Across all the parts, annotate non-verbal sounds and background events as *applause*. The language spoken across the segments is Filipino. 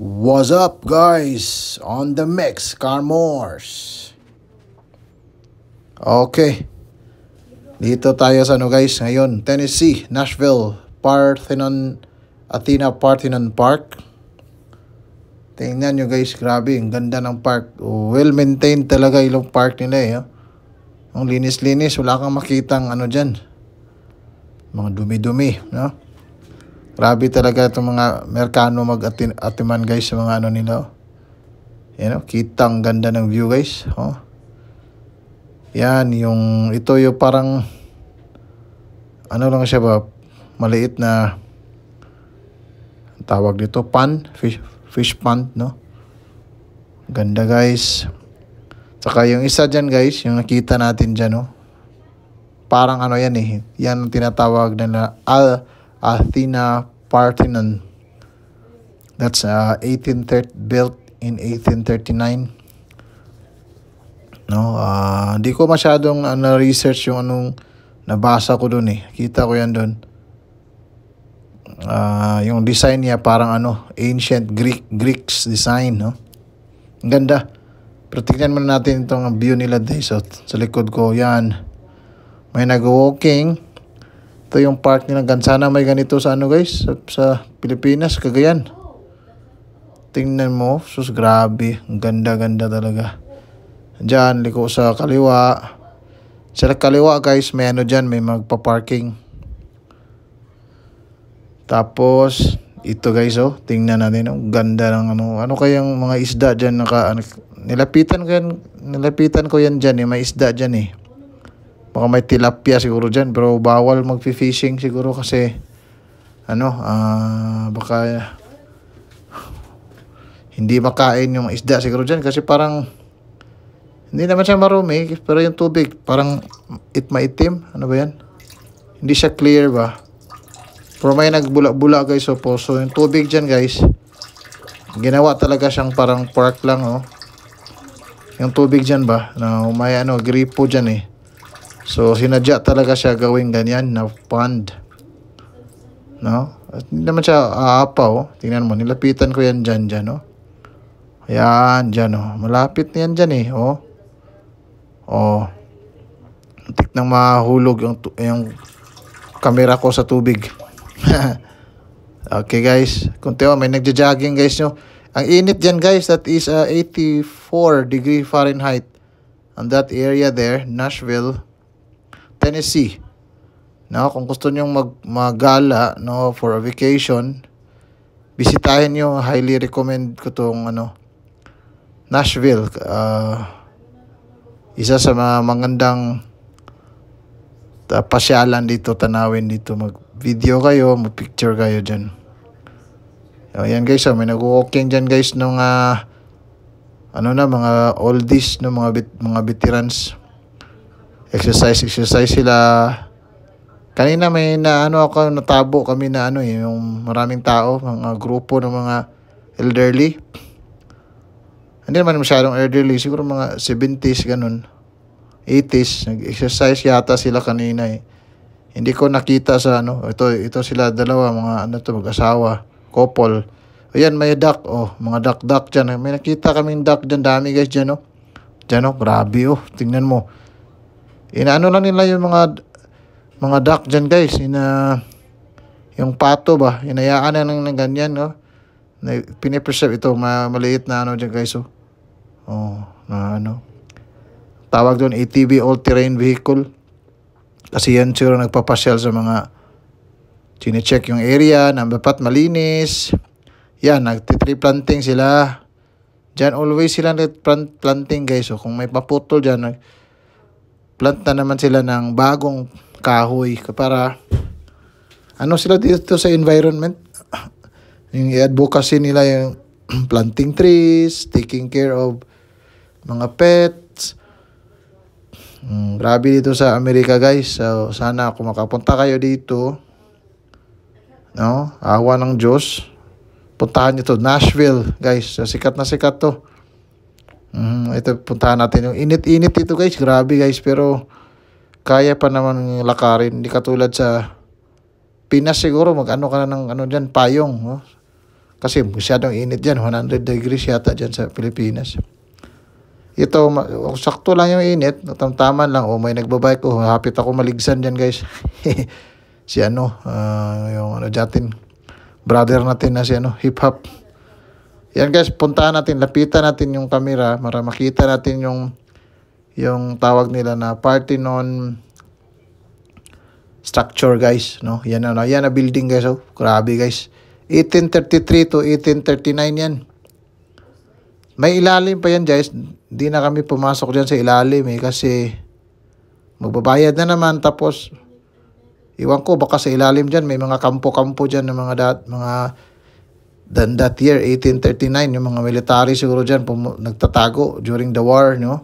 What's up guys? On the mix, Carmores. Okay. Dito tayo sa ano guys ngayon. Tennessee, Nashville, Parthenon, Athena Parthenon Park. Tingnan nyo guys, grabe. Ang ganda ng park. Well maintained talaga yung park nila eh. Oh. Ang linis-linis, wala kang makitang ano dyan. Mga dumi-dumi. No? Grabe talaga itong mga Merkano mag-atiman guys sa mga ano nila. Oh. You oh, know, kita ang ganda ng view guys. Oh. Yan, yung ito yung parang ano lang siya ba? Maliit na tawag dito, pan, fish, fish pond, no? Ganda guys. Tsaka yung isa dyan guys, yung nakita natin dyan, no? Oh. Parang ano yan eh. Yan ang tinatawag na, na al, ah, Athena Parthenon. That's uh, 1830, built in 1839. No, uh, di ko masyadong uh, na-research yung anong nabasa ko doon eh. Kita ko yan doon. Uh, yung design niya parang ano, ancient Greek Greeks design, no? Ang ganda. Pero tingnan muna natin itong view nila dito so, sa likod ko. Yan. May nag-walking. Ito yung park nila. Gansana may ganito sa ano guys. Sa, sa Pilipinas. Kagayan. Tingnan mo. Sus, grabe. Ang ganda-ganda talaga. Diyan, liko sa kaliwa. Sa kaliwa guys, may ano dyan. May magpa-parking. Tapos, ito guys oh. Tingnan natin. Ang oh. ganda ng ano. Ano kayang mga isda dyan. Naka, nilapitan ko yan. Nilapitan ko yan dyan eh. May isda dyan eh. Baka may tilapia siguro dyan. Pero bawal mag-fishing siguro kasi ano, uh, baka hindi makain yung isda siguro dyan. Kasi parang hindi naman siya marumi. Pero yung tubig, parang it maitim. Ano ba yan? Hindi siya clear ba? Pero may nagbula-bula guys. So, oh, po. so yung tubig dyan guys. Ginawa talaga siyang parang park lang oh. Yung tubig dyan ba? Na may ano, gripo dyan eh. So, hinadya talaga siya gawin ganyan na pond. No? At hindi naman siya aapaw. Tingnan mo, nilapitan ko yan dyan dyan, no? Oh. Ayan, dyan, oh. Malapit na yan dyan, eh, oh. Oh. Antik nang mahulog yung, yung camera ko sa tubig. *laughs* okay, guys. Kung tiyo, oh, may nagja-jogging, guys, nyo. Oh. Ang init dyan, guys, that is uh, ah, 84 degree Fahrenheit. On that area there, Nashville, Tennessee. No, kung gusto niyo mag magala no for a vacation, bisitahin niyo, highly recommend ko tong ano Nashville. Uh, isa sa mga magandang uh, pasyalan dito, tanawin dito. Mag-video kayo, mag-picture kayo dyan. Ayan oh, guys, oh, may nag-walking dyan guys ng uh, ah, ano na, mga oldies, no, mga, bit, mga veterans exercise exercise sila kanina may na ano ako natabo kami na ano eh, yung maraming tao mga grupo ng mga elderly hindi naman masyadong elderly siguro mga 70s ganun 80s nag-exercise yata sila kanina eh hindi ko nakita sa ano ito ito sila dalawa mga ano to mag-asawa couple Ayan, may duck. Oh, mga duck-duck dyan. May nakita kaming duck dyan. Dami guys dyan, oh. Dyan, oh. Grabe, oh. Tingnan mo inaano lang nila yung mga mga duck dyan guys ina yung pato ba inayaan na ng, ng ganyan no na, pinipreserve ito ma, maliit na ano dyan guys oh, oh na ano tawag doon ATV all-terrain vehicle kasi yan siguro nagpapasyal sa mga chinecheck yung area na dapat malinis yan nagtitree planting sila dyan always sila nagplanting guys oh, kung may paputol dyan nag Plant na naman sila ng bagong kahoy para ano sila dito sa environment. Yung advocacy nila yung *clears throat* planting trees, taking care of mga pets. Mm, grabe dito sa Amerika guys. So, sana kung makapunta kayo dito, no? awa ng Diyos, puntahan nyo to Nashville guys. Sikat na sikat to. Mm, ito puntahan natin yung init-init dito guys. Grabe guys pero kaya pa naman lakarin. Hindi katulad sa Pinas siguro mag-ano ka na ng ano diyan payong. no? Kasi masyadong init diyan 100 degrees yata diyan sa Pilipinas. Ito oh, sakto lang yung init, tamtaman lang. Oh, may nagbabike oh, hapit ako maligsan diyan guys. *laughs* si ano, uh, yung ano jatin brother natin na si ano, hip hop. Yan guys, puntahan natin, lapitan natin yung camera para makita natin yung yung tawag nila na Parthenon structure guys, no? Yan ano, yan na building guys, oh. Grabe guys. 1833 to 1839 yan. May ilalim pa yan guys. Hindi na kami pumasok diyan sa ilalim eh kasi magbabayad na naman tapos iwan ko baka sa ilalim diyan may mga kampo-kampo diyan ng mga dat, mga Then that year, 1839, yung mga military siguro diyan nagtatago during the war, no?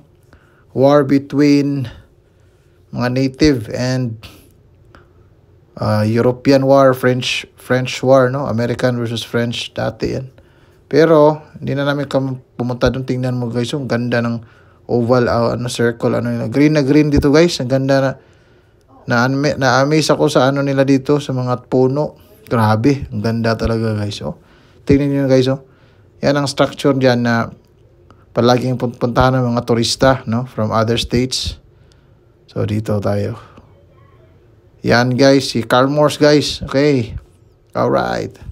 War between mga native and uh, European war, French French war, no? American versus French dati yan. Pero, hindi na namin pumunta doon. Tingnan mo guys, yung oh, ganda ng oval, uh, ano, circle, ano yun. Green na green dito guys. Ang ganda na. Na, na-amaze ako sa ano nila dito, sa mga puno. Grabe, ang ganda talaga guys, oh. Tingnan nyo guys, oh. Yan ang structure dyan na palaging puntahan ng mga turista, no? From other states. So, dito tayo. Yan guys, si Carmores guys. Okay. Alright.